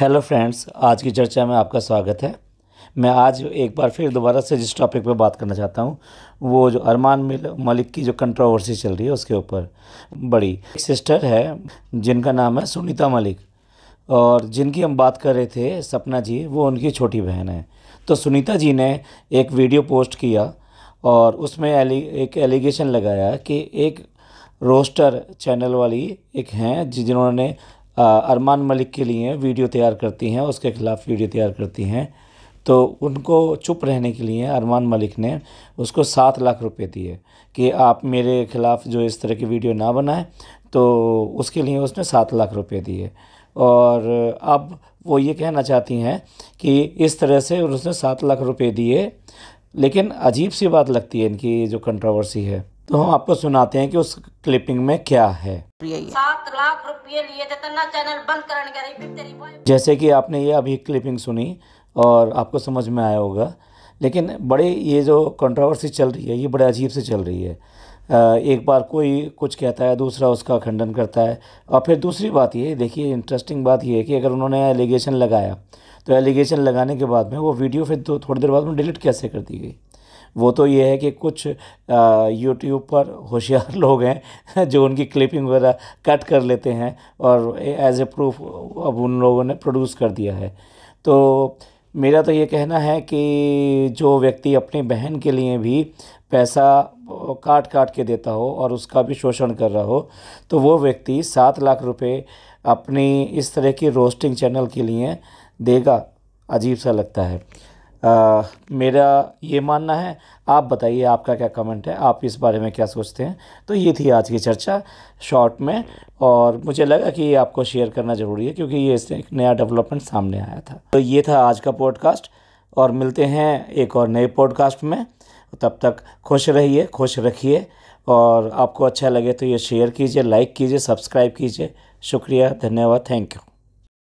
hello friends आज की चर्चा में आपका स्वागत है मैं आज एक बार फिर दोबारा से जिस टॉपिक पर बात करना चाहता हूँ वो जो अरमान मलिक की जो कंट्रोवर्सी चल रही है उसके ऊपर बड़ी एक सिस्टर है जिनका नाम है सुनीता मलिक और जिनकी हम बात कर रहे थे सपना जी वो उनकी छोटी बहन है तो सुनीता जी ने एक वीडियो पोस्ट किया और उसमें एली, एक एलिगेशन लगाया कि एक रोस्टर चैनल वाली एक हैं जिन्होंने अरमान मलिक के लिए वीडियो तैयार करती हैं उसके ख़िलाफ़ वीडियो तैयार करती हैं तो उनको चुप रहने के लिए अरमान मलिक ने उसको सात लाख रुपए दिए कि आप मेरे ख़िलाफ़ जो इस तरह की वीडियो ना बनाएं तो उसके लिए उसने सात लाख रुपए दिए और अब वो ये कहना चाहती हैं कि इस तरह से उसने सात लाख रुपए दिए लेकिन अजीब सी बात लगती है इनकी जो कंट्रोवर्सी है तो हम आपको सुनाते हैं कि उस क्लिपिंग में क्या है सात लाख लिए चैनल तो बंद करने जैसे कि आपने ये अभी क्लिपिंग सुनी और आपको समझ में आया होगा लेकिन बड़े ये जो कंट्रोवर्सी चल रही है ये बड़े अजीब से चल रही है एक बार कोई कुछ कहता है दूसरा उसका खंडन करता है और फिर दूसरी बात ये देखिए इंटरेस्टिंग बात ये है कि अगर उन्होंने एलिगेशन लगाया तो एलिगेशन लगाने के बाद में वो वीडियो फिर थोड़ी देर बाद में डिलीट कैसे कर दी गई वो तो ये है कि कुछ यूट्यूब पर होशियार लोग हैं जो उनकी क्लिपिंग वगैरह कट कर लेते हैं और एज ए प्रूफ अब उन लोगों ने प्रोड्यूस कर दिया है तो मेरा तो ये कहना है कि जो व्यक्ति अपनी बहन के लिए भी पैसा काट काट के देता हो और उसका भी शोषण कर रहा हो तो वो व्यक्ति सात लाख रुपए अपनी इस तरह की रोस्टिंग चैनल के लिए देगा अजीब सा लगता है आ, मेरा ये मानना है आप बताइए आपका क्या कमेंट है आप इस बारे में क्या सोचते हैं तो ये थी आज की चर्चा शॉर्ट में और मुझे लगा कि ये आपको शेयर करना ज़रूरी है क्योंकि ये इससे एक नया डेवलपमेंट सामने आया था तो ये था आज का पॉडकास्ट और मिलते हैं एक और नए पॉडकास्ट में तब तक खुश रहिए खुश रखिए और आपको अच्छा लगे तो ये शेयर कीजिए लाइक कीजिए सब्सक्राइब कीजिए शुक्रिया धन्यवाद थैंक यू